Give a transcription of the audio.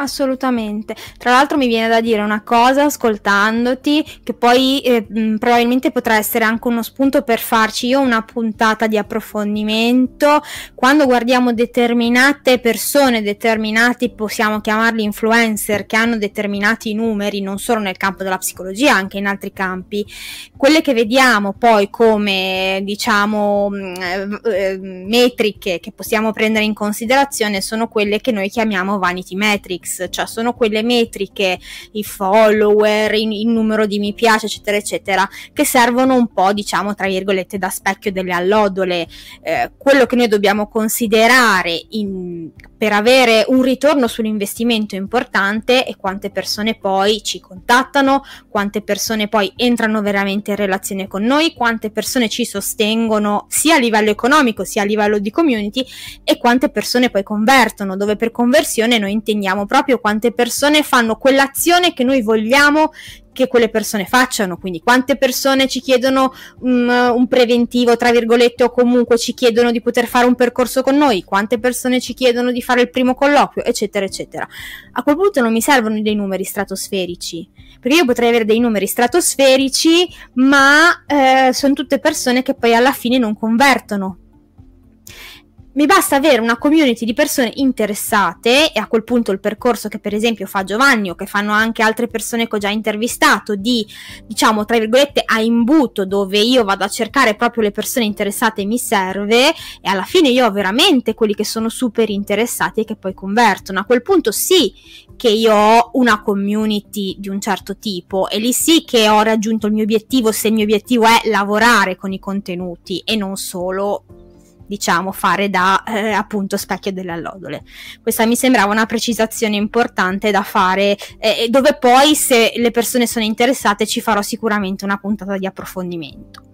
Assolutamente. Tra l'altro mi viene da dire una cosa ascoltandoti che poi eh, probabilmente potrà essere anche uno spunto per farci io una puntata di approfondimento. Quando guardiamo determinate persone, determinati possiamo chiamarli influencer che hanno determinati numeri non solo nel campo della psicologia, anche in altri campi, quelle che vediamo poi come diciamo eh, eh, metriche che possiamo prendere in considerazione sono quelle che noi chiamiamo vanity metrics likes, cioè sono quelle metriche, i follower, il, il numero di mi piace, eccetera, eccetera, che servono un po', diciamo, tra virgolette, da specchio delle allodole. Eh, quello che noi dobbiamo considerare in, per avere un ritorno sull'investimento importante è quante persone poi ci contattano, quante persone poi entrano veramente in relazione con noi, quante persone ci sostengono sia a livello economico sia a livello di community e quante persone poi convertono, dove per conversione noi intendiamo proprio proprio quante persone fanno quell'azione che noi vogliamo che quelle persone facciano, quindi quante persone ci chiedono um, un preventivo, tra virgolette, o comunque ci chiedono di poter fare un percorso con noi, quante persone ci chiedono di fare il primo colloquio, eccetera, eccetera. A quel punto non mi servono dei numeri stratosferici, perché io potrei avere dei numeri stratosferici, ma eh, sono tutte persone che poi alla fine non convertono, mi basta avere una community di persone interessate e a quel punto il percorso che per esempio fa Giovanni o che fanno anche altre persone che ho già intervistato di diciamo tra virgolette a imbuto dove io vado a cercare proprio le persone interessate e mi serve e alla fine io ho veramente quelli che sono super interessati e che poi convertono. A quel punto sì che io ho una community di un certo tipo e lì sì che ho raggiunto il mio obiettivo se il mio obiettivo è lavorare con i contenuti e non solo diciamo, fare da eh, appunto specchio delle allodole. Questa mi sembrava una precisazione importante da fare, eh, dove poi se le persone sono interessate ci farò sicuramente una puntata di approfondimento.